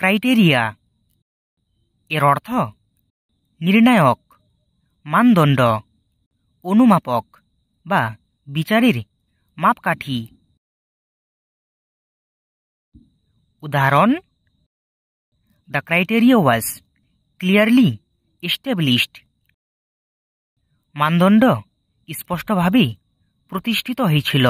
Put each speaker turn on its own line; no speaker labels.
criteria এর অর্থ নির্ণায়ক মানদণ্ড অনুমাপক বা বিচারের মাপকাঠি উদাহরণ the criteria was clearly established মানদণ্ড স্পষ্টভাবে প্রতিষ্ঠিত হয়েছিল